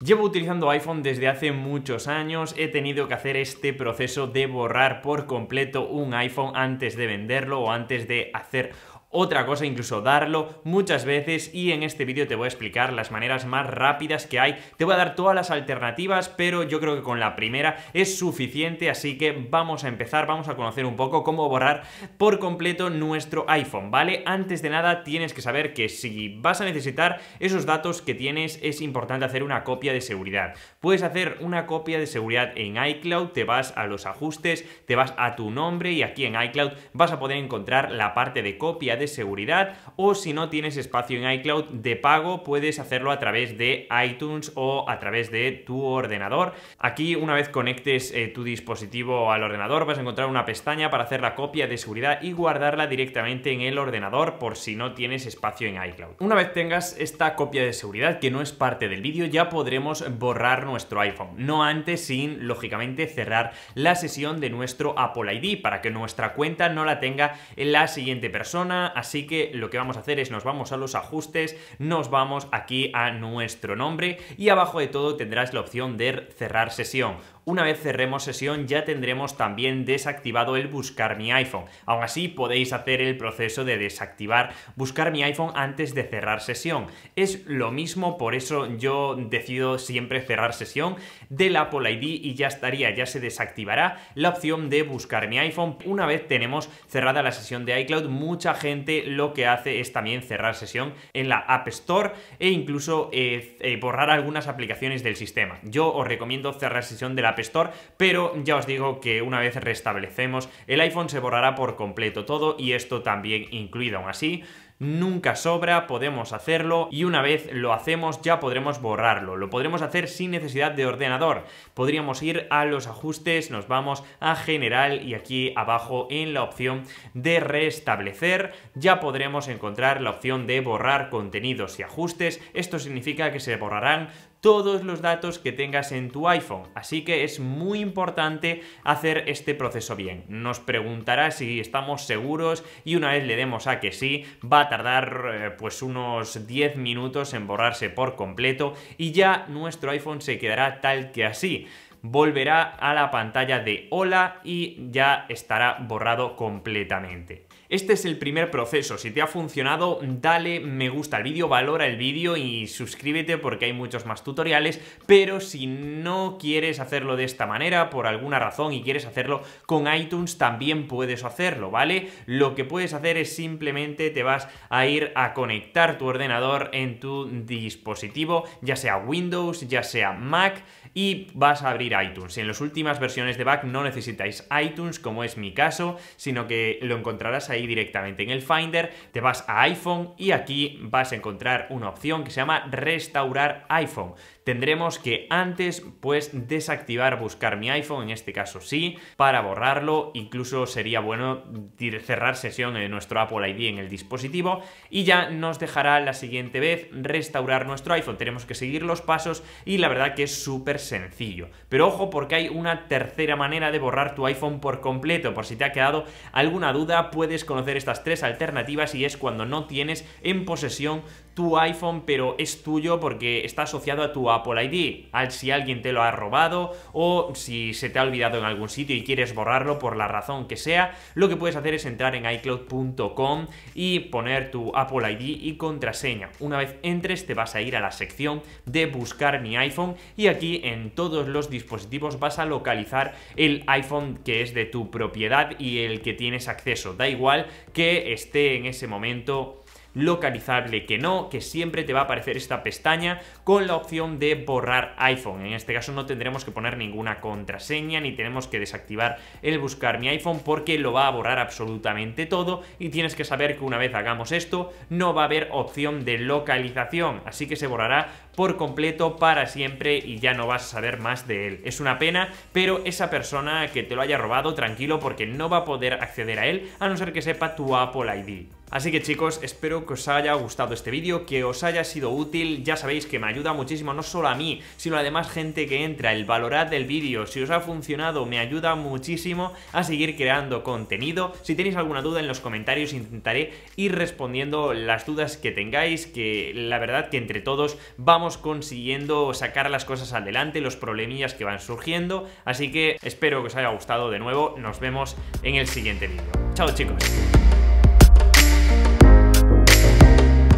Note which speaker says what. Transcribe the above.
Speaker 1: Llevo utilizando iPhone desde hace muchos años, he tenido que hacer este proceso de borrar por completo un iPhone antes de venderlo o antes de hacer otra cosa, incluso darlo muchas veces y en este vídeo te voy a explicar las maneras más rápidas que hay. Te voy a dar todas las alternativas, pero yo creo que con la primera es suficiente, así que vamos a empezar, vamos a conocer un poco cómo borrar por completo nuestro iPhone, ¿vale? Antes de nada tienes que saber que si vas a necesitar esos datos que tienes, es importante hacer una copia de seguridad. Puedes hacer una copia de seguridad en iCloud, te vas a los ajustes, te vas a tu nombre y aquí en iCloud vas a poder encontrar la parte de copia de seguridad o si no tienes espacio en iCloud de pago puedes hacerlo a través de iTunes o a través de tu ordenador. Aquí una vez conectes eh, tu dispositivo al ordenador vas a encontrar una pestaña para hacer la copia de seguridad y guardarla directamente en el ordenador por si no tienes espacio en iCloud. Una vez tengas esta copia de seguridad que no es parte del vídeo ya podremos borrar nuestro iPhone. No antes sin lógicamente cerrar la sesión de nuestro Apple ID para que nuestra cuenta no la tenga la siguiente persona así que lo que vamos a hacer es nos vamos a los ajustes, nos vamos aquí a nuestro nombre y abajo de todo tendrás la opción de cerrar sesión una vez cerremos sesión ya tendremos también desactivado el buscar mi iPhone. Aún así podéis hacer el proceso de desactivar buscar mi iPhone antes de cerrar sesión. Es lo mismo, por eso yo decido siempre cerrar sesión del Apple ID y ya estaría, ya se desactivará la opción de buscar mi iPhone. Una vez tenemos cerrada la sesión de iCloud, mucha gente lo que hace es también cerrar sesión en la App Store e incluso eh, eh, borrar algunas aplicaciones del sistema. Yo os recomiendo cerrar sesión de la Store, pero ya os digo que una vez restablecemos, el iPhone se borrará por completo todo y esto también incluido aún así nunca sobra, podemos hacerlo y una vez lo hacemos ya podremos borrarlo, lo podremos hacer sin necesidad de ordenador. Podríamos ir a los ajustes, nos vamos a general y aquí abajo en la opción de restablecer ya podremos encontrar la opción de borrar contenidos y ajustes. Esto significa que se borrarán todos los datos que tengas en tu iPhone. Así que es muy importante hacer este proceso bien. Nos preguntará si estamos seguros y una vez le demos a que sí, va a tardar eh, pues unos 10 minutos en borrarse por completo y ya nuestro iPhone se quedará tal que así volverá a la pantalla de hola y ya estará borrado completamente. Este es el primer proceso. Si te ha funcionado, dale me gusta al vídeo, valora el vídeo y suscríbete porque hay muchos más tutoriales. Pero si no quieres hacerlo de esta manera, por alguna razón, y quieres hacerlo con iTunes, también puedes hacerlo, ¿vale? Lo que puedes hacer es simplemente te vas a ir a conectar tu ordenador en tu dispositivo, ya sea Windows, ya sea Mac, y vas a abrir iTunes. En las últimas versiones de Back no necesitáis iTunes, como es mi caso, sino que lo encontrarás ahí directamente en el Finder, te vas a iPhone y aquí vas a encontrar una opción que se llama Restaurar iPhone tendremos que antes pues desactivar buscar mi iPhone, en este caso sí, para borrarlo, incluso sería bueno cerrar sesión de nuestro Apple ID en el dispositivo y ya nos dejará la siguiente vez restaurar nuestro iPhone, tenemos que seguir los pasos y la verdad que es súper sencillo, pero ojo porque hay una tercera manera de borrar tu iPhone por completo, por si te ha quedado alguna duda puedes conocer estas tres alternativas y es cuando no tienes en posesión tu iPhone pero es tuyo porque está asociado a tu Apple Apple ID, si alguien te lo ha robado o si se te ha olvidado en algún sitio y quieres borrarlo por la razón que sea, lo que puedes hacer es entrar en iCloud.com y poner tu Apple ID y contraseña. Una vez entres te vas a ir a la sección de buscar mi iPhone y aquí en todos los dispositivos vas a localizar el iPhone que es de tu propiedad y el que tienes acceso. Da igual que esté en ese momento localizable que no, que siempre te va a aparecer esta pestaña con la opción de borrar iPhone. En este caso no tendremos que poner ninguna contraseña ni tenemos que desactivar el buscar mi iPhone porque lo va a borrar absolutamente todo y tienes que saber que una vez hagamos esto no va a haber opción de localización, así que se borrará por completo para siempre y ya no vas a saber más de él. Es una pena, pero esa persona que te lo haya robado, tranquilo porque no va a poder acceder a él a no ser que sepa tu Apple ID. Así que chicos, espero que os haya gustado este vídeo, que os haya sido útil, ya sabéis que me ayuda muchísimo no solo a mí, sino además gente que entra, el valorar del vídeo, si os ha funcionado me ayuda muchísimo a seguir creando contenido, si tenéis alguna duda en los comentarios intentaré ir respondiendo las dudas que tengáis, que la verdad que entre todos vamos consiguiendo sacar las cosas adelante, los problemillas que van surgiendo, así que espero que os haya gustado de nuevo, nos vemos en el siguiente vídeo. Chao chicos.